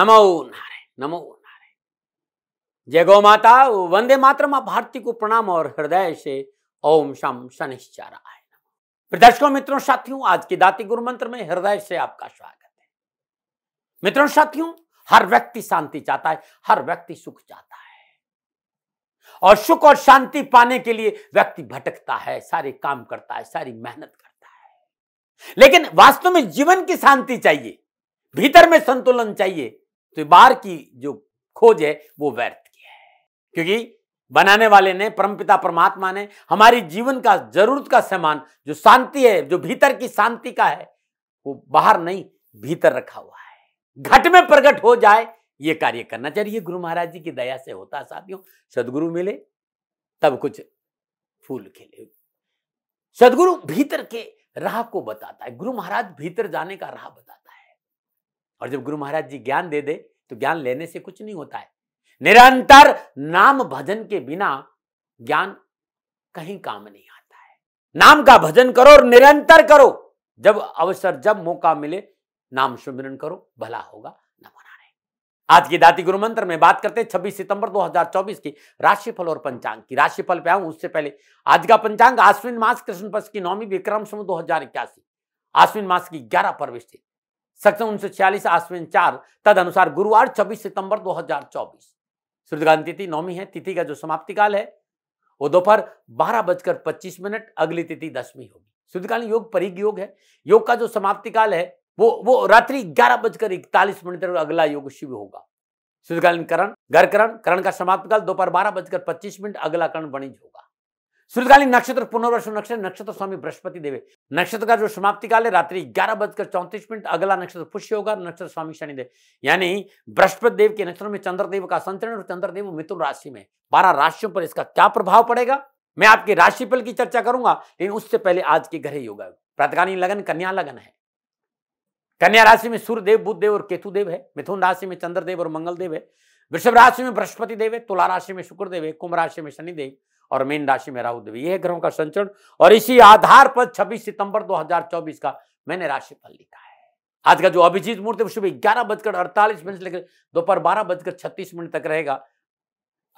नमो नारायण नमो नारायण जय गौ माता वंदे मातरम आप भारती को प्रणाम और हृदय से ओम शम है दर्शकों मित्रों साथियों आज के दाती गुरु मंत्र में हृदय से आपका स्वागत है मित्रों साथियों हर व्यक्ति शांति चाहता है हर व्यक्ति सुख चाहता है और सुख और शांति पाने के लिए व्यक्ति भटकता है सारे काम करता है सारी मेहनत करता है लेकिन वास्तव में जीवन की शांति चाहिए भीतर में संतुलन चाहिए तो बार की जो खोज है वो व्यर्थ की है क्योंकि बनाने वाले ने परमपिता परमात्मा ने हमारी जीवन का जरूरत का सामान जो शांति है जो भीतर की शांति का है वो बाहर नहीं भीतर रखा हुआ है घट में प्रकट हो जाए ये कार्य करना चाहिए गुरु महाराज जी की दया से होता साथियों सदगुरु मिले तब कुछ फूल खिले सदगुरु भीतर के राह को बताता है गुरु महाराज भीतर जाने का राह बताता है और जब गुरु महाराज जी ज्ञान दे दे तो ज्ञान लेने से कुछ नहीं होता है निरंतर नाम भजन के बिना ज्ञान कहीं काम नहीं आता है नाम का भजन करो और निरंतर करो जब अवसर जब मौका मिले नाम सुमिरन करो भला होगा न मना रहे आज की दाती गुरु मंत्र में बात करते हैं 26 सितंबर 2024 की राशिफल और पंचांग की राशिफल पे आऊं उससे पहले आज का पंचांग आश्विन मास कृष्ण पक्ष की नौमी विक्रम सम दो हजार इक्यासी आश्विन मास की ग्यारह परविश थी सेक्शन उन्नीस सौ छियालीस आश्विन चार तद अनुसार गुरुवार चौबीस सितंबर 2024 सूर्यकांत तिथि नौमी है तिथि का जो समाप्ति काल है वो दोपहर बारह बजकर पच्चीस मिनट अगली तिथि दसवीं होगी शुद्धकालीन योग परिग योग है योग का जो समाप्ति काल है वो वो रात्रि ग्यारह बजकर इकतालीस मिनट तक अगला योग शिव होगा सूर्यकालीन करण घर करण करण का समाप्त काल दोपहर बारह बजकर पच्चीस मिनट अगला करण वणिज होगा सूर्यकालीन नक्षत्र पुनर्वर्ष नक्षत्र नक्षत्र स्वामी बृहस्पति देवे नक्षत्र का जो समाप्ति काल है रात्रि ग्यारह बजकर चौंतीस मिनट अगला नक्षत्र पुष्य होगा नक्षत्र स्वामी शनिदेव यानी बृहस्पति देव के नक्षत्र में चंद्रदेव का संचरण और चंद्रदेव मिथुन राशि में बारह राशियों पर इसका क्या प्रभाव पड़ेगा मैं आपके राशिफल की चर्चा करूंगा लेकिन उससे पहले आज के ग्रह योग प्रातकालीन लगन कन्या लगन है कन्या राशि में सूर्य देव बुद्ध देव और केतु देव है मिथुन राशि में चंद्रदेव और मंगल देव है वृषभ राशि में बृहस्पति देव है तुला राशि में शुक्रदेव है कुंभ राशि में शनिदेव और मीन राशि में राहु देवी यह ग्रहों का संचरण और इसी आधार पर 26 सितंबर 2024 का मैंने राशि फल लिखा है आज का जो अभिजीत मुहूर्त सुबह ग्यारह बजकर अड़तालीस मिनट लेकर दोपहर बारह बजकर छत्तीस मिनट तक रहेगा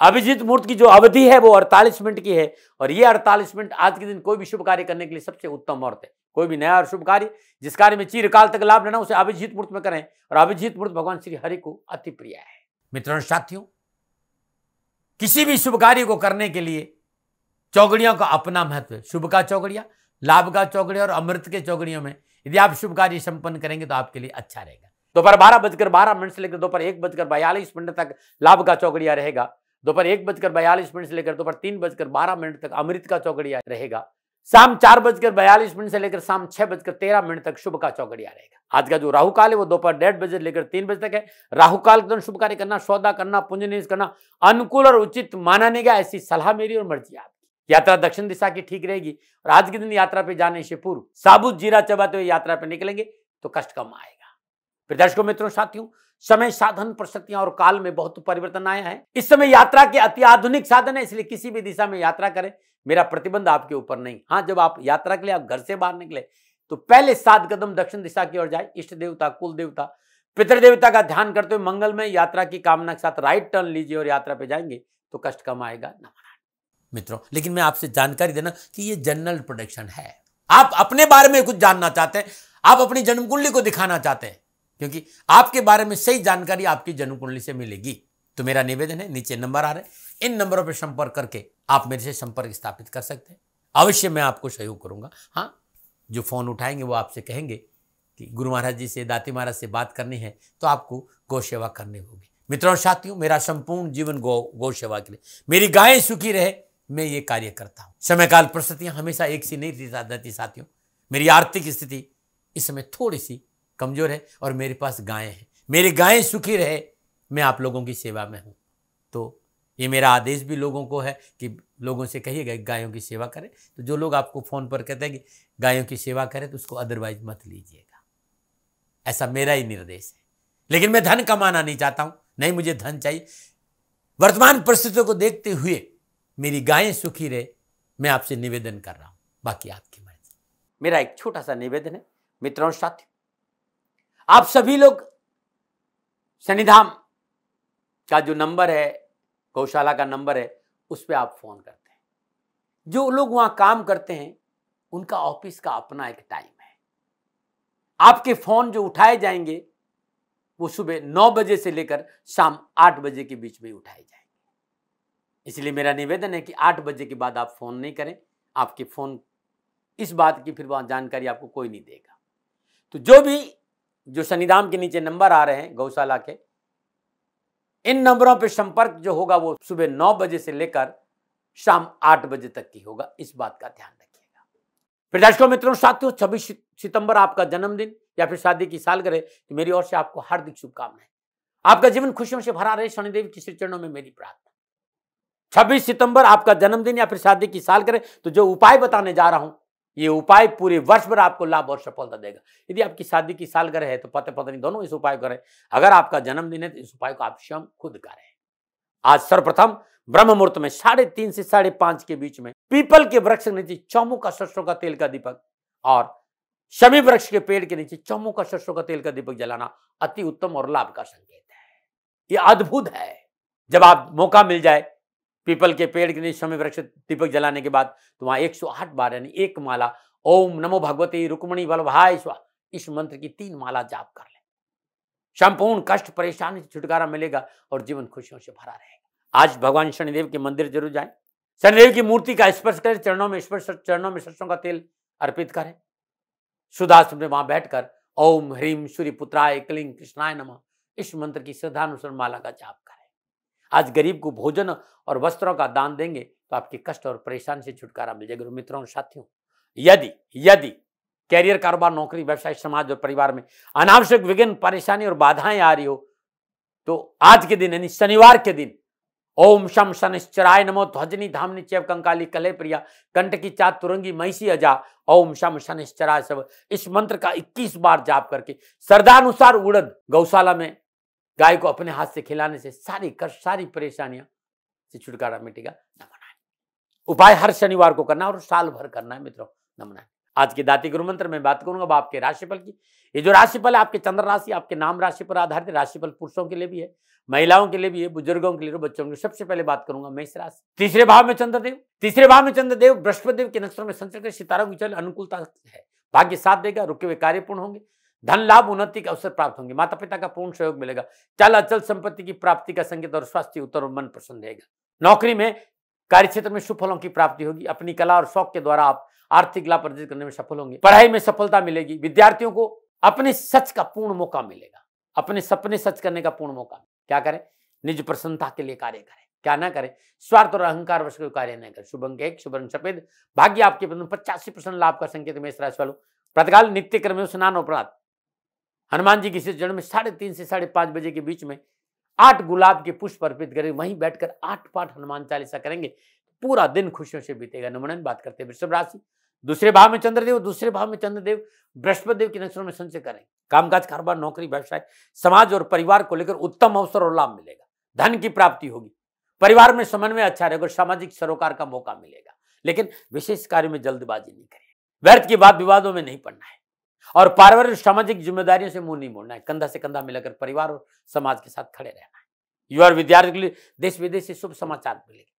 अभिजीत मुहूर्त की जो अवधि है वो अड़तालीस मिनट की है और ये अड़तालीस मिनट आज के दिन कोई भी शुभ कार्य करने के लिए सबसे उत्तम मुहूर्त है कोई भी नया और शुभ कार्य जिस कार्य में चीरकाल तक लाभ लेना उसे अभिजीत मुहूर्त में करें और अभिजीत मुहूर्त भगवान श्री हरि को अति प्रिय है मित्रों साथियों किसी भी शुभ कार्य को करने के लिए चौकड़ियों का अपना महत्व शुभ का चौकड़िया लाभ का चौकड़िया और अमृत के चौकड़ियों में यदि आप शुभ कार्य संपन्न करेंगे तो आपके लिए अच्छा रहेगा दोपहर बारह बजकर बारह मिनट से लेकर दोपहर एक बजकर बयालीस मिनट तक लाभ का चौकड़िया रहेगा दोपहर एक बजकर बयालीस मिनट से लेकर दोपहर तीन बजकर बारह मिनट तक अमृत का चौकड़िया रहेगा शाम चार बजकर बयालीस मिनट से लेकर शाम छह बजकर तेरह मिनट तक शुभ का चौकड़िया रहेगा आज का जो राहु काल है वो दोपहर डेढ़ बजे लेकर तीन बजे तक है राहु काल के दौरान शुभ कार्य करना सौदा करना पुंज निवेश करना अनुकूल और उचित माना नहीं गया ऐसी सलाह मेरी और मर्जी आप यात्रा दक्षिण दिशा की ठीक रहेगी और आज के दिन यात्रा पे जाने से पूर्व साबुत जीरा चबाते हुए यात्रा पे निकलेंगे तो कष्ट कम आएगा फिर दर्शकों मित्रों साथियों समय साधन परिस्थितियां और काल में बहुत परिवर्तन आया है इस समय यात्रा के अति आधुनिक साधन है इसलिए किसी भी दिशा में यात्रा करें मेरा प्रतिबंध आपके ऊपर नहीं हाँ जब आप यात्रा के लिए आप घर से बाहर निकले तो पहले सात कदम दक्षिण दिशा की ओर जाए इष्ट देवता कुल देवता पितृ देवता का ध्यान करते हुए मंगल में यात्रा की कामना के साथ राइट टर्न लीजिए और यात्रा पे जाएंगे तो कष्ट कम आएगा न मित्रों लेकिन मैं आपसे जानकारी देना कि ये जनरल प्रोडक्शन है आप अपने बारे में कुछ जानना चाहते हैं आप अपनी जन्म कुंडली को दिखाना चाहते हैं क्योंकि आपके बारे में सही जानकारी आपकी जन्म कुंडली से मिलेगी तो मेरा निवेदन है नीचे नंबर आ रहे हैं इन नंबरों पर संपर्क करके आप मेरे से संपर्क स्थापित कर सकते हैं अवश्य मैं आपको सहयोग करूंगा हाँ जो फ़ोन उठाएंगे वो आपसे कहेंगे कि गुरु महाराज जी से दाती महाराज से बात करनी है तो आपको गौ सेवा करनी होगी मित्रों साथियों मेरा संपूर्ण जीवन गौ गौ सेवा के लिए मेरी गायें सुखी रहे मैं ये कार्य करता हूँ समयकाल परिस्थितियाँ हमेशा एक सी नहीं रहती साथियों मेरी आर्थिक स्थिति इस समय थोड़ी सी कमज़ोर है और मेरे पास गायें हैं मेरी गायें सुखी रहे मैं आप लोगों की सेवा में हूँ तो ये मेरा आदेश भी लोगों को है कि लोगों से कहिएगा गायों की सेवा करें तो जो लोग आपको फ़ोन पर कहते हैं कि गायों की सेवा करें तो उसको अदरवाइज मत लीजिएगा ऐसा मेरा ही निर्देश है लेकिन मैं धन कमाना नहीं चाहता हूँ नहीं मुझे धन चाहिए वर्तमान परिस्थितियों को देखते हुए मेरी गायें सुखी रहे मैं आपसे निवेदन कर रहा हूं बाकी आपकी मर्जी मेरा एक छोटा सा निवेदन है मित्रों साथियों आप सभी लोग शनिधाम का जो नंबर है गौशाला का नंबर है उस पर आप फ़ोन करते हैं जो लोग वहां काम करते हैं उनका ऑफिस का अपना एक टाइम है आपके फ़ोन जो उठाए जाएंगे वो सुबह नौ बजे से लेकर शाम आठ बजे के बीच में उठाए जाएंगे इसलिए मेरा निवेदन है कि आठ बजे के बाद आप फ़ोन नहीं करें आपके फ़ोन इस बात की फिर वहाँ जानकारी आपको कोई नहीं देगा तो जो भी जो शनिधाम के नीचे नंबर आ रहे हैं गौशाला के इन नंबरों पर संपर्क जो होगा वो सुबह नौ बजे से लेकर शाम आठ बजे तक की होगा इस बात का ध्यान रखिएगा फिर दर्शकों मित्रों साथियों छब्बीस सितंबर आपका जन्मदिन या फिर शादी की करे तो मेरी ओर से आपको हार्दिक शुभकामनाएं आपका जीवन खुशियों से भरा रहे शनिदेव के श्री चरणों में मेरी प्रार्थना छब्बीस सितंबर आपका जन्मदिन या फिर शादी की साल करें तो जो उपाय बताने जा रहा हूं ये उपाय पूरे वर्ष भर आपको लाभ और सफलता देगा यदि आपकी शादी की साल है तो पति पत्नी दोनों इस उपाय करें अगर आपका जन्मदिन है तो इस उपाय को आप स्वयं खुद करें आज सर्वप्रथम ब्रह्म मुहूर्त में साढ़े तीन से साढ़े पांच के बीच में पीपल के वृक्ष के नीचे चौमू का सरसों का तेल का दीपक और शमी वृक्ष के पेड़ के नीचे चौमू का सरसों का तेल का दीपक जलाना अति उत्तम और लाभ का संकेत है ये अद्भुत है जब आप मौका मिल जाए पीपल के पेड़ के नीचे समय वृक्ष दीपक जलाने के बाद तो वहां 108 बार यानी एक माला ओम नमो भगवती रुक्मणी बलभाय इस मंत्र की तीन माला जाप कर ले संपूर्ण कष्ट परेशानी से छुटकारा मिलेगा और जीवन खुशियों से भरा रहेगा आज भगवान शनिदेव के मंदिर जरूर जाए शनिदेव की मूर्ति का स्पर्श करें चरणों में स्पर्श चरणों में सरसों का तेल अर्पित करें सुधा सुन वहां बैठकर ओम ह्रीम सूर्य पुत्राय क्लिंग कृष्णाय नमः इस मंत्र की श्रद्धानुसार माला का जाप आज गरीब को भोजन और वस्त्रों का दान देंगे तो आपके कष्ट और परेशानी से छुटकारा मिल जाएगा मित्रों और साथियों यदि यदि कैरियर कारोबार नौकरी व्यवसाय समाज और परिवार में अनावश्यक विघ्न परेशानी और बाधाएं आ रही हो तो आज के दिन यानी शनिवार के दिन ओम शम शनिश्चराय नमो ध्वजनी धामनी चैव कंकाली कले प्रिया की चात तुरंगी महिषी अजा ओम शम शनिश्चराय सब इस मंत्र का 21 बार जाप करके श्रद्धानुसार उड़द गौशाला में गाय को अपने हाथ से खिलाने से सारी कष्ट सारी परेशानियां से छुटकारा मिटेगा नमनायन उपाय हर शनिवार को करना और साल भर करना है मित्रों नमनायन आज के दाती गुरु मंत्र में बात करूंगा आपके राशिफल की ये जो राशिफल है आपके चंद्र राशि आपके नाम राशि पर आधारित राशिफल पुरुषों के लिए भी है महिलाओं के लिए भी है बुजुर्गों के लिए बच्चों के सबसे पहले बात करूंगा मेष राशि तीसरे भाव में चंद्रदेव तीसरे भाव में चंद्रदेव बृहस्पति के नक्षत्रों में संचर सितारों की चल अनुकूलता है भाग्य साथ देगा रुके हुए कार्य पूर्ण होंगे धन लाभ उन्नति के अवसर प्राप्त होंगे माता पिता का पूर्ण सहयोग मिलेगा चल अचल संपत्ति की प्राप्ति का संकेत और स्वास्थ्य उत्तर और मन प्रसन्न रहेगा नौकरी में कार्यक्षेत्र में सुफलों की प्राप्ति होगी अपनी कला और शौक के द्वारा आप आर्थिक लाभ अर्जित करने में सफल होंगे पढ़ाई में सफलता मिलेगी विद्यार्थियों को अपने सच का पूर्ण मौका मिलेगा अपने सपने सच करने का पूर्ण मौका क्या करें निज प्रसन्नता के लिए कार्य करें क्या ना करें स्वार्थ और अहंकार वश कार्य न करें शुभ अंक एक शुभ रंग सफेद भाग्य आपके पचासी परसेंट लाभ का संकेत मेष राशि वालों प्रतिकाल नित्य क्रम स्नान उपरांत हनुमान जी किसी इसी चरण में साढ़े तीन से साढ़े पांच बजे के बीच में आठ गुलाब के पुष्प अर्पित करेंगे वहीं बैठकर आठ पाठ हनुमान चालीसा करेंगे पूरा दिन खुशियों से बीतेगा नमनन बात करते हैं वृषभ राशि दूसरे भाव में चंद्रदेव दूसरे भाव में चंद्रदेव बृहस्पति देव के नक्षत्रों में संचय करें कामकाज कारोबार नौकरी व्यवसाय समाज और परिवार को लेकर उत्तम अवसर और लाभ मिलेगा धन की प्राप्ति होगी परिवार में समन्वय अच्छा रहेगा और सामाजिक सरोकार का मौका मिलेगा लेकिन विशेष कार्य में जल्दबाजी नहीं करें व्यर्थ की बात विवादों में नहीं पड़ना है और पारिवारिक सामाजिक जिम्मेदारियों से मुंह नहीं मोड़ना है कंधा से कंधा मिलाकर परिवार और समाज के साथ खड़े रहना है युवा विद्यार्थियों के लिए देश विदेश से शुभ समाचार मिलेंगे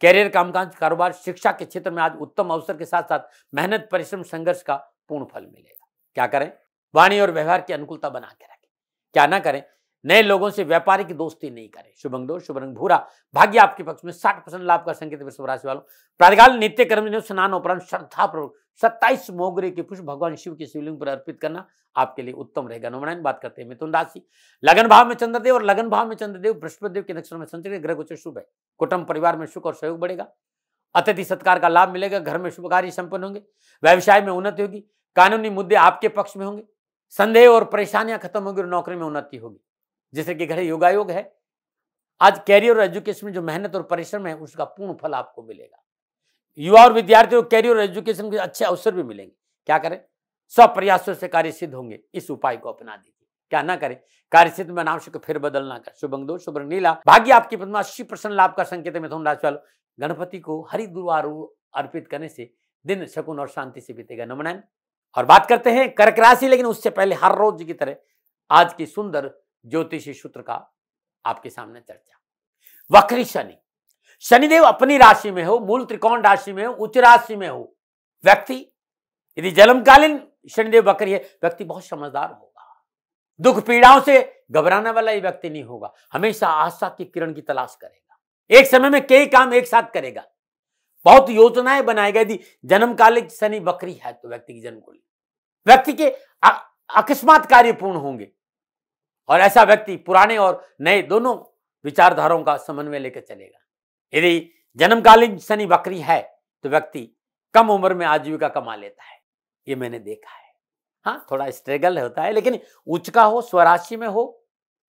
कैरियर कामकाज कारोबार शिक्षा के क्षेत्र में आज उत्तम अवसर के साथ साथ मेहनत परिश्रम संघर्ष का पूर्ण फल मिलेगा क्या करें वाणी और व्यवहार की अनुकूलता बना के रखें क्या ना करें नए लोगों से व्यापारिक दोस्ती नहीं करें शुभंग दो शुभ रंग भूरा भाग्य आपके पक्ष में साठ परसेंट लाभ का संकेत वृषभ राशि वालों प्रातकाल नित्य कर्म स्नान उपरांत श्रद्धा पूर्वक सत्ताईस मोगरे के पुष्प भगवान शिव के शिवलिंग पर अर्पित करना आपके लिए उत्तम रहेगा नोमनायन बात करते हैं मिथुन राशि लगन भाव में चंद्रदेव और लगन भाव में चंद्रदेव बृहस्पतिदेव के नक्षत्र में संचित ग्रह गोचर शुभ है कुटुंब परिवार में सुख और सहयोग बढ़ेगा अतिथि सत्कार का लाभ मिलेगा घर में शुभ कार्य संपन्न होंगे व्यवसाय में उन्नति होगी कानूनी मुद्दे आपके पक्ष में होंगे संदेह और परेशानियां खत्म होगी और नौकरी में उन्नति होगी जैसे कि घरे योगायोग है आज कैरियर और एजुकेशन में जो मेहनत और परिश्रम है उसका पूर्ण फल आपको मिलेगा युवा और विद्यार्थियों को कैरियर और एजुकेशन के अच्छे अवसर भी मिलेंगे क्या करें सब प्रयासों से कार्य सिद्ध होंगे इस उपाय को अपना दीजिए क्या ना करें कार्य सिद्ध में नाम शुक्र फिर बदलना कर शुभंग दो शुभ नीला भाग्य आपकी पदमा अस्सी परसेंट लाभ का संकेत मिथुन राशि वालों गणपति को गुरुवार अर्पित करने से दिन शकुन और शांति से बीतेगा नमनायन और बात करते हैं कर्क राशि लेकिन उससे पहले हर रोज की तरह आज की सुंदर ज्योतिषी सूत्र का आपके सामने चर्चा वक्री शनि शनिदेव अपनी राशि में हो मूल त्रिकोण राशि में हो उच्च राशि में हो व्यक्ति यदि जन्मकालीन शनिदेव बकरी है व्यक्ति बहुत समझदार होगा दुख पीड़ाओं से घबराने वाला ये व्यक्ति नहीं होगा हमेशा आशा की किरण की तलाश करेगा एक समय में कई काम एक साथ करेगा बहुत योजनाएं बनाएगा यदि जन्मकालीन शनि बकरी है तो व्यक्ति की जन्म को व्यक्ति के अकस्मात कार्य पूर्ण होंगे और ऐसा व्यक्ति पुराने और नए दोनों विचारधाराओं का समन्वय लेकर चलेगा यदि जन्मकालीन शनि वक्री है तो व्यक्ति कम उम्र में आजीविका कमा लेता है ये मैंने देखा है हाँ थोड़ा स्ट्रगल होता है लेकिन उच्च का हो स्वराशि में हो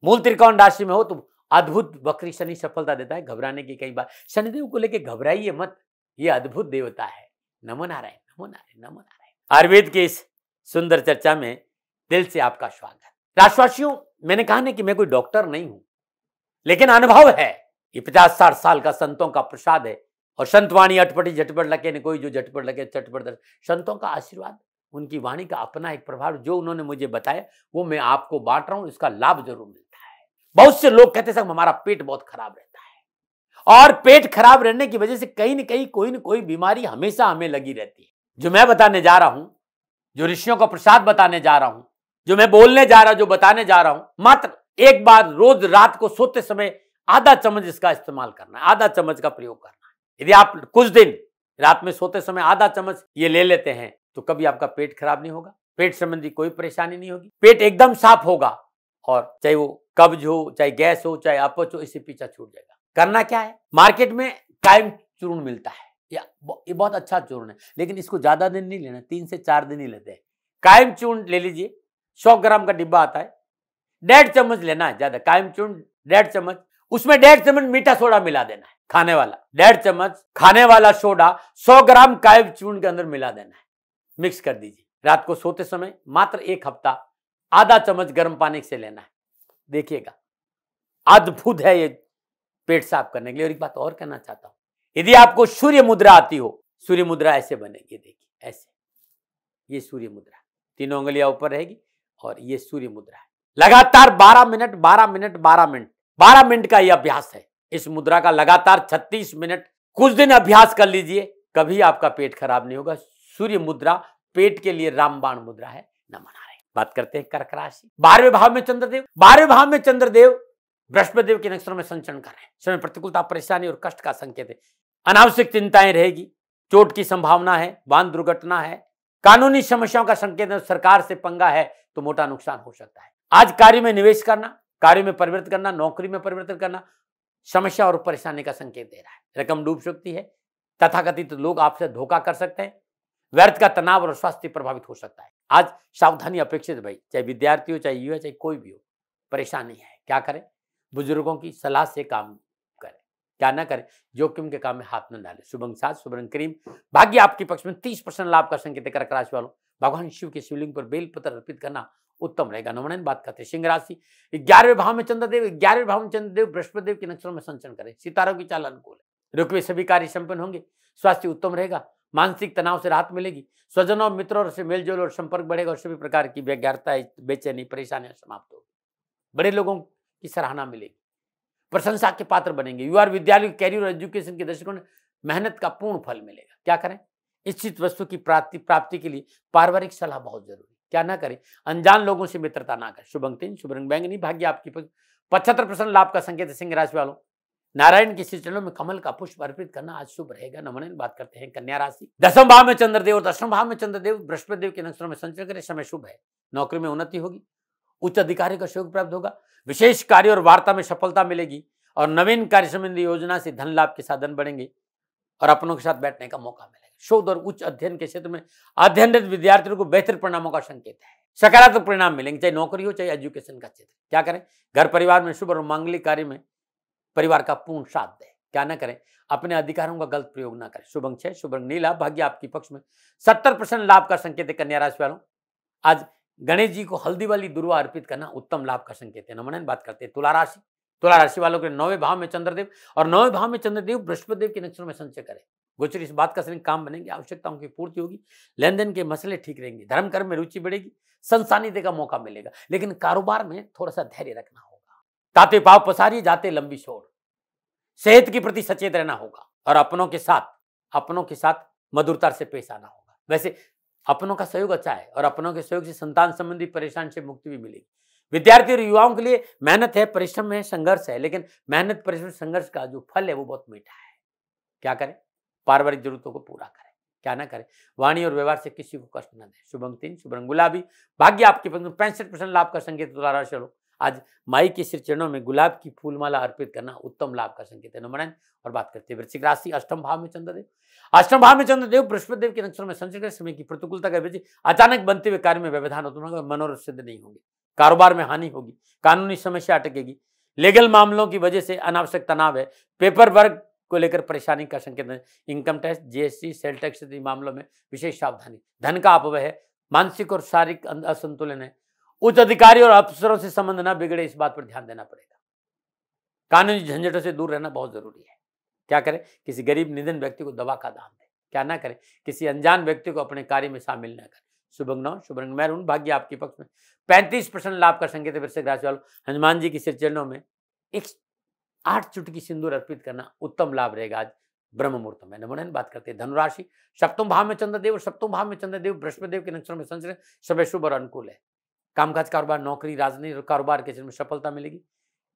मूल त्रिकोण राशि में हो तो अद्भुत बकरी शनि सफलता देता है घबराने की कई बार शनिदेव को लेकर घबराइए मत ये अद्भुत देवता है नमो नारायण नमो नारायण नमो नारायण आयुर्वेद की इस सुंदर चर्चा में दिल से आपका स्वागत राष्ट्रवासियों मैंने कहा ना कि मैं कोई डॉक्टर नहीं हूं लेकिन अनुभव है ये पचास साठ साल का संतों का प्रसाद है और संत वाणी अटपटी झटपट लगे ने कोई जो झटपट लगे चटपट दर संतों का आशीर्वाद उनकी वाणी का अपना एक प्रभाव जो उन्होंने मुझे बताया वो मैं आपको बांट रहा हूं इसका लाभ जरूर मिलता है बहुत से लोग कहते सर हमारा पेट बहुत खराब रहता है और पेट खराब रहने की वजह से कहीं ना कहीं कोई ना कोई बीमारी हमेशा हमें लगी रहती है जो मैं बताने जा रहा हूं जो ऋषियों का प्रसाद बताने जा रहा हूं जो मैं बोलने जा रहा जो बताने जा रहा हूं मात्र एक बार रोज रात को सोते समय आधा चम्मच इसका इस्तेमाल करना है आधा चम्मच का प्रयोग करना है यदि आप कुछ दिन रात में सोते समय आधा चम्मच ये ले लेते हैं तो कभी आपका पेट खराब नहीं होगा पेट संबंधी कोई परेशानी नहीं होगी पेट एकदम साफ होगा और चाहे वो कब्ज हो चाहे गैस हो चाहे अपच हो इससे पीछा छूट जाएगा करना क्या है मार्केट में कायम चूर्ण मिलता है या ये बहुत अच्छा चूर्ण है लेकिन इसको ज्यादा दिन नहीं लेना तीन से चार दिन ही लेते हैं कायम चूर्ण ले लीजिए सौ ग्राम का डिब्बा आता है डेढ़ चम्मच लेना है ज्यादा कायम चूर्ण डेढ़ चम्मच उसमें डेढ़ चम्मच मीठा सोडा मिला देना है खाने वाला डेढ़ चम्मच खाने वाला सोडा 100 ग्राम कायम चूर्ण के अंदर मिला देना है मिक्स कर दीजिए रात को सोते समय मात्र एक हफ्ता आधा चम्मच गर्म पानी से लेना है देखिएगा अद्भुत है ये पेट साफ करने के लिए और एक बात और कहना चाहता हूं यदि आपको सूर्य मुद्रा आती हो सूर्य मुद्रा ऐसे बनेगी देखिए ऐसे ये सूर्य मुद्रा तीनों उंगलियां ऊपर रहेगी और ये सूर्य मुद्रा है लगातार 12 मिनट 12 मिनट 12 मिनट 12 मिनट का ये अभ्यास है इस मुद्रा का लगातार 36 मिनट कुछ दिन अभ्यास कर लीजिए कभी आपका पेट खराब नहीं होगा सूर्य मुद्रा पेट के लिए रामबाण मुद्रा है न मना रहे बात करते हैं कर्क राशि बारहवें भाव में चंद्रदेव बारहवें भाव में चंद्रदेव बृहस्पतिदेव के नक्षत्रों में संचरण कर रहे हैं समय प्रतिकूलता परेशानी और कष्ट का संकेत है अनावश्यक चिंताएं रहेगी चोट की संभावना है वाहन दुर्घटना है कानूनी समस्याओं का संकेत सरकार से पंगा है तो मोटा नुकसान हो सकता है आज कार्य में निवेश करना कार्य में परिवर्तन करना नौकरी में परिवर्तन करना समस्या और परेशानी का संकेत दे रहा है रकम डूब सकती है तथाकथित लोग आपसे धोखा कर सकते हैं व्यर्थ का तनाव और स्वास्थ्य प्रभावित हो सकता है आज सावधानी अपेक्षित भाई चाहे विद्यार्थी हो चाहे युवा चाहे कोई भी हो परेशानी है क्या करें बुजुर्गों की सलाह से काम करें क्या ना करें जोखिम के काम में हाथ न डालें शुभंग साथ शुभंग क्रीम भाग्य आपके पक्ष में तीस परसेंट लाभ का संकेत कर्क राशि वालों भगवान शिव के शिवलिंग पर बेल पत्र अर्पित करना उत्तम रहेगा नवनयन बात करते हैं सिंह राशि ग्यारहवें भाव में चंद्रदेव ग्यारहवें भाव में चंद्रदेव बृहस्पतिदेव के नक्षत्रों में संचरण करें सितारों की चाल अनुकूल है रुकवे सभी कार्य संपन्न होंगे स्वास्थ्य उत्तम रहेगा मानसिक तनाव से राहत मिलेगी स्वजनों मित्रों से मेलजोल और संपर्क बढ़ेगा और सभी प्रकार की व्यग्रता बेचैनी परेशानियां समाप्त होगी बड़े लोगों की सराहना मिलेगी प्रशंसा के पात्र बनेंगे युवा विद्यालय कैरियर और एजुकेशन के दृष्टिकोण मेहनत का पूर्ण फल मिलेगा क्या करें इच्छित वस्तु की प्राप्ति प्राप्ति के लिए पारिवारिक सलाह बहुत जरूरी क्या ना करें अनजान लोगों से मित्रता ना करें शुभंग शुभ रंग बैंगनी भाग्य आपकी पचहत्तर परसेंट लाभ का संकेत सिंह राशि वालों नारायण के सिंचनों में कमल का पुष्प अर्पित करना आज शुभ रहेगा नमन बात करते हैं कन्या राशि दसम भाव में चंद्रदेव और दसम भाव में चंद्रदेव बृहस्पति देव के नक्षत्रों में संचय करें समय शुभ है नौकरी में उन्नति होगी उच्च अधिकारी का शोक प्राप्त होगा विशेष कार्य और वार्ता में सफलता मिलेगी और नवीन कार्य संबंधी योजना से धन लाभ के साधन बढ़ेंगे और अपनों के साथ बैठने का मौका मिलेगा शोध और उच्च अध्ययन के क्षेत्र में अध्ययनरत विद्यार्थियों को बेहतर परिणामों का संकेत है सकारात्मक परिणाम मिलेंगे चाहे नौकरी हो चाहे एजुकेशन का क्षेत्र क्या करें घर परिवार में शुभ और मांगलिक कार्य में परिवार का पूर्ण साथ दें क्या ना करें अपने अधिकारों का गलत प्रयोग ना करें शुभ अंक छह शुभ अंक नीला भाग्य आपके पक्ष में सत्तर परसेंट लाभ का संकेत है कन्या राशि वालों आज गणेश जी को हल्दी वाली दुर्वा अर्पित करना उत्तम लाभ का संकेत है नमन बात करते हैं तुला राशि तुला राशि वालों के नौवे भाव में चंद्रदेव और नौवे भाव में चंद्रदेव बृहस्पतिदेव के नक्षत्र में संचय करें गोचर इस बात का संग काम बनेंगे आवश्यकताओं की पूर्ति होगी लेन देन के मसले ठीक रहेंगे धर्म कर्म में रुचि बढ़ेगी संसानिधि का मौका मिलेगा लेकिन कारोबार में थोड़ा सा धैर्य रखना होगा ताते पाव पसारी जाते लंबी शोर सेहत के प्रति सचेत रहना होगा और अपनों के साथ अपनों के साथ मधुरता से पेश आना होगा वैसे अपनों का सहयोग अच्छा है और अपनों के सहयोग से संतान संबंधी परेशान से मुक्ति भी मिलेगी विद्यार्थी और युवाओं के लिए मेहनत है परिश्रम है संघर्ष है लेकिन मेहनत परिश्रम संघर्ष का जो फल है वो बहुत मीठा है क्या करें पारिवारिक जरूरतों को पूरा करें क्या ना करें वाणी और व्यवहार से किसी को कष्ट न दें शुभंग तीन शुभंग गुलाबी भाग्य आपके पास पैंसठ परसेंट लाभ का संकेत द्वारा राशि लोग आज माई के श्री चरणों में गुलाब की फूलमाला अर्पित करना उत्तम लाभ का संकेत है नंबर और बात करते हैं वृश्चिक राशि अष्टम भाव में चंद्रदेव अष्टम भाव में चंद्रदेव बृहस्पति देव के नक्षत्र में संचरण समय की प्रतिकूलता का वृद्धि अचानक बनते हुए कार्य में व्यवधान होता मनोरथ सिद्ध नहीं होंगे कारोबार में हानि होगी कानूनी समस्या अटकेगी लीगल मामलों की वजह से अनावश्यक तनाव है पेपर वर्क को लेकर परेशानी का संकेत income tax GST sale tax आदि मामलों में विशेष सावधानी धन का अपव्यय है मानसिक और शारीरिक अं- असंतुलन है उच्च अधिकारी और अफसरों से संबंध न बिगड़े इस बात पर ध्यान देना पड़ेगा कानूनी झंझटों से दूर रहना बहुत जरूरी है क्या करें किसी गरीब निधन व्यक्ति को दवा का दाम दें क्या ना करें किसी अनजान व्यक्ति को अपने कार्य में शामिल न करें शुभंग नौ शुभंग मैरून भाग्य आपके पक्ष में पैंतीस परसेंट लाभ का संकेत है वृश्चिक राशि वालों हनुमान जी की सिर चरणों में एक आठ चुटकी सिंदूर अर्पित करना उत्तम लाभ रहेगा आज ब्रह्म मुहूर्त में नमन बात करते हैं धनुराशि सप्तम भाव में चंद्रदेव और सप्तम भाव में चंद्रदेव ब्रह्मदेव के नक्षत्र में संचरण सब शुभ और अनुकूल है कामकाज कारोबार नौकरी राजनीति और कारोबार के क्षेत्र में सफलता मिलेगी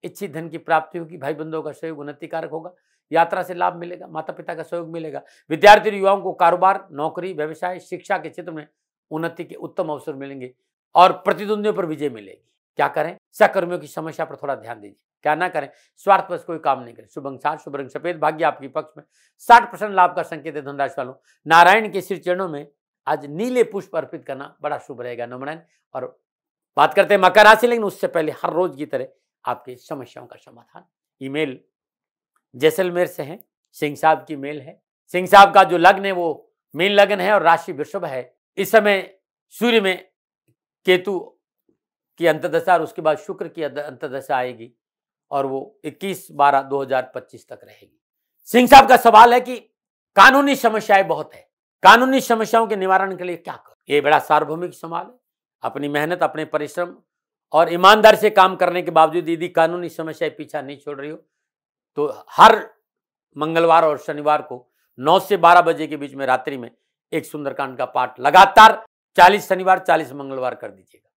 इच्छित धन की प्राप्ति होगी भाई बंधुओं का सहयोग उन्नतिकारक होगा यात्रा से लाभ मिलेगा माता पिता का सहयोग मिलेगा विद्यार्थी और युवाओं को कारोबार नौकरी व्यवसाय शिक्षा के क्षेत्र में उन्नति के उत्तम अवसर मिलेंगे और प्रतिद्वंदियों पर विजय मिलेगी क्या करें सहकर्मियों की समस्या पर थोड़ा ध्यान दीजिए क्या ना करें स्वार्थ पर कोई काम नहीं करें शुभ अंशार शुभ रंग सफेद भाग्य आपके पक्ष में साठ परसेंट लाभ का संकेत है धनराशि वालों नारायण के श्री चरणों में आज नीले पुष्प अर्पित करना बड़ा शुभ रहेगा नमनायन और बात करते हैं मकर राशि लेकिन उससे पहले हर रोज की तरह आपकी समस्याओं का समाधान ईमेल जैसलमेर से है सिंह साहब की मेल है सिंह साहब का जो लग्न है वो मेन लग्न है और राशि वृषभ है इस समय सूर्य में केतु की अंतदशा और उसके बाद शुक्र की अंतदशा आएगी और वो 21 बारह 2025 तक रहेगी सिंह साहब का सवाल है कि कानूनी समस्याएं बहुत है कानूनी समस्याओं के निवारण के लिए क्या कर ये बड़ा सार्वभौमिक सवाल है अपनी मेहनत अपने परिश्रम और ईमानदार से काम करने के बावजूद यदि कानूनी समस्याएं पीछा नहीं छोड़ रही हो तो हर मंगलवार और शनिवार को 9 से 12 बजे के बीच में रात्रि में एक सुंदरकांड का पाठ लगातार 40 शनिवार 40 मंगलवार कर दीजिएगा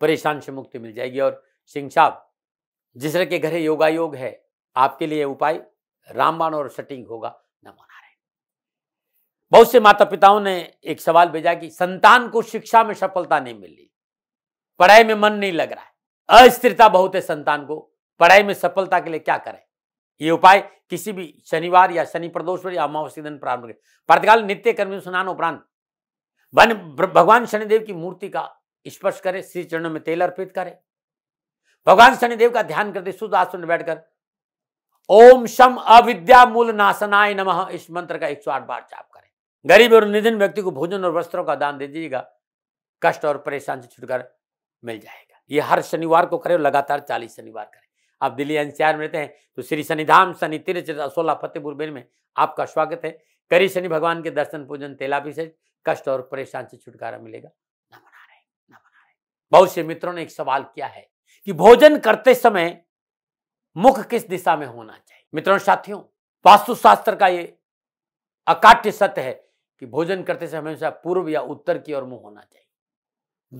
परेशान से मुक्ति मिल जाएगी और सिंह साहब जिस के घरे योगा योग है आपके लिए उपाय रामबाण और सटिंग होगा नमो रहे बहुत से माता पिताओं ने एक सवाल भेजा कि संतान को शिक्षा में सफलता नहीं मिल रही पढ़ाई में मन नहीं लग रहा है अस्थिरता बहुत है संतान को पढ़ाई में सफलता के लिए क्या करें ये उपाय किसी भी शनिवार या शनि प्रदोष पर या अमावस्या दिन प्रारंभ करें प्रातकाल नित्य कर्मी स्नान उपरांत भगवान शनिदेव की मूर्ति का स्पर्श करें श्री चरणों में तेल अर्पित करें भगवान शनिदेव का ध्यान करते शुद्ध आसन में बैठकर ओम शम अविद्या मूल नाशनाय नमः इस मंत्र का एक सौ आठ बार जाप करें गरीब और निधन व्यक्ति को भोजन और वस्त्रों का दान दे दीजिएगा कष्ट और परेशान से छुटकर मिल जाएगा ये हर शनिवार को करें लगातार चालीस शनिवार करें आप दिल्ली एनसीआर में रहते हैं तो श्री शनिधाम शनि तीर्थ असोला फतेहपुर बेन में आपका स्वागत है करी शनि भगवान के दर्शन पूजन तेलाभिषेक कष्ट और परेशान से छुटकारा मिलेगा बहुत से मित्रों ने एक सवाल किया है कि भोजन करते समय मुख किस दिशा में होना चाहिए मित्रों साथियों वास्तुशास्त्र का ये अकाट्य सत्य है कि भोजन करते समय हमेशा पूर्व या उत्तर की ओर मुंह होना चाहिए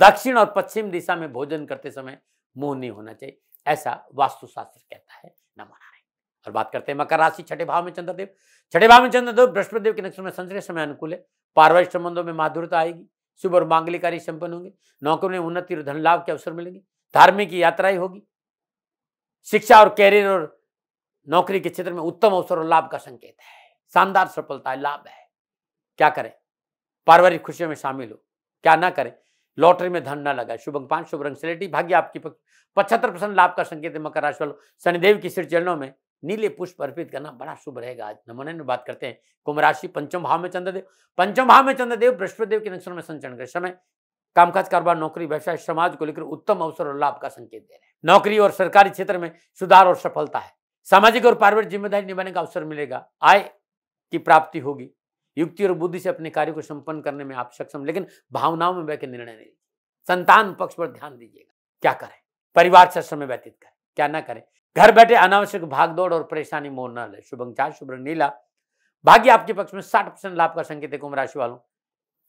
दक्षिण और पश्चिम दिशा में भोजन करते समय मुंह नहीं होना चाहिए ऐसा वास्तुशास्त्र कहता है न मना और बात करते हैं मकर राशि छठे भाव में चंद्रदेव छठे भाव में चंद्रदेव बृहस्पति देव के नक्षत्र में संचय समय अनुकूल है पार्वती संबंधों में माधुरता आएगी शुभ और मांगलिक कार्य संपन्न होंगे नौकरों में उन्नति और धन लाभ के अवसर मिलेंगे धार्मिक यात्राएं होगी शिक्षा और कैरियर और नौकरी के क्षेत्र में उत्तम अवसर और लाभ का संकेत है शानदार सफलता है लाभ है क्या करें पारिवारिक खुशियों में शामिल हो क्या ना करें लॉटरी में धन न लगाए शुभ पांच शुभ रंग सेलेटी भाग्य आपकी पचहत्तर परसेंट लाभ का संकेत है मकर राशि वालों शनिदेव की सिर चरणों में नीले पुष्प अर्पित करना बड़ा शुभ रहेगा आज नमन में बात करते हैं कुंभ राशि पंचम भाव में चंद्रदेव पंचम भाव में चंद्रदेव बृहस्पतिदेव के नक्षण में संचरण कर समय कामकाज कारोबार नौकरी व्यवसाय समाज को लेकर उत्तम अवसर और लाभ का संकेत दे रहे हैं नौकरी और सरकारी क्षेत्र में सुधार और सफलता है सामाजिक और पारिवारिक जिम्मेदारी निभाने का अवसर मिलेगा आय की प्राप्ति होगी युक्ति और बुद्धि से अपने कार्य को संपन्न करने में आप सक्षम लेकिन भावनाओं में बह के निर्णय नहीं संतान पक्ष पर ध्यान दीजिएगा क्या करें परिवार से समय व्यतीत करें क्या ना करें घर बैठे अनावश्यक भागदौड़ और परेशानी मोल न ले शुभ चार शुभ रंग नीला भाग्य आपके पक्ष में साठ परसेंट लाभ का संकेत है कुंभ राशि वालों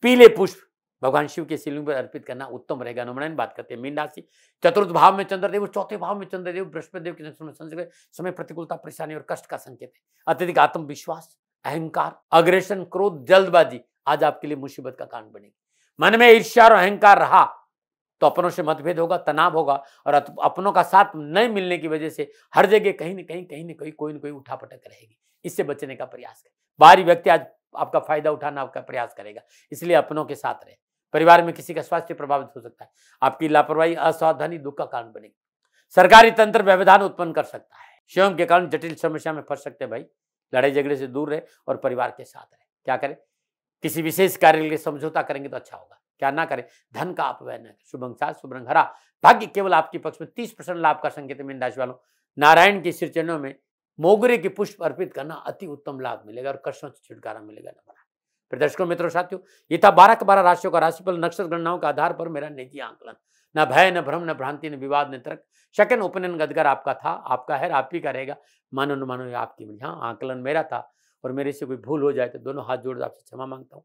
पीले पुष्प भगवान शिव के शिवलिंग पर अर्पित करना उत्तम रहेगा नमनायन बात करते हैं मीन राशि चतुर्थ भाव में चंद्रदेव चौथे भाव में चंद्रदेव बृहस्पतिदेव के संस्कृत समय प्रतिकूलता परेशानी और कष्ट का संकेत है अत्यधिक आत्मविश्वास अहंकार अग्रेशन क्रोध जल्दबाजी आज आपके लिए मुसीबत का कारण बनेगी मन में ईर्ष्या और अहंकार रहा तो अपनों से मतभेद होगा तनाव होगा और अपनों का साथ नहीं मिलने की वजह से हर जगह कहीं ना कहीं कहीं ना कहीं कोई ना कोई उठा पटक रहेगी इससे बचने का प्रयास करें बाहरी व्यक्ति आज आपका फायदा उठाना आपका प्रयास करेगा इसलिए अपनों के साथ रहे परिवार में किसी का स्वास्थ्य प्रभावित हो सकता है आपकी लापरवाही असावधानी दुख का कारण बनेगी सरकारी तंत्र व्यवधान उत्पन्न कर सकता है स्वयं के कारण जटिल समस्या में फंस सकते हैं भाई लड़ाई झगड़े से दूर रहे और परिवार के साथ रहे क्या करें किसी विशेष कार्य के लिए समझौता करेंगे तो अच्छा होगा क्या ना करें धन का अपव्यय न करें शुभंग भाग्य केवल आपके पक्ष में तीस परसेंट लाभ का संकेत मीन राशि वालों नारायण के सिरचरणों में मोगरे के पुष्प अर्पित करना अति उत्तम लाभ मिलेगा और कृष्ण से छुटकारा मिलेगा नंबर फिर दर्शकों मित्रों साथियों ये था बारह के बारह राशियों का राशिफल नक्षत्र गणनाओं के आधार पर मेरा निजी आंकलन न भय न भ्रम न भ्रांति न विवाद न तर्क शकन ओपनियन गदगर आपका था आपका है आप ही का रहेगा मानो न मानो ये आपकी हाँ आंकलन मेरा था और मेरे से कोई भूल हो जाए तो दोनों हाथ जोड़ आपसे क्षमा मांगता हूँ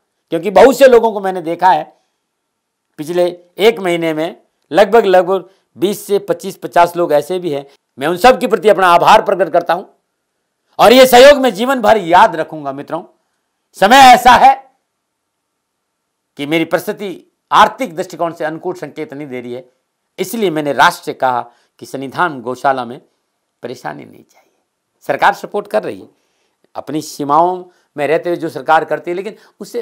क्योंकि बहुत से लोगों को मैंने देखा है पिछले एक महीने में लगभग लगभग 20 से 25 50 लोग ऐसे भी हैं मैं उन सब के प्रति अपना आभार प्रकट करता हूं और ये सहयोग मैं जीवन भर याद रखूंगा मित्रों समय ऐसा है कि मेरी परिस्थिति आर्थिक दृष्टिकोण से अनुकूल संकेत नहीं दे रही है इसलिए मैंने राष्ट्र से कहा कि संविधान गौशाला में परेशानी नहीं चाहिए सरकार सपोर्ट कर रही है अपनी सीमाओं में रहते हुए जो सरकार करती है लेकिन उससे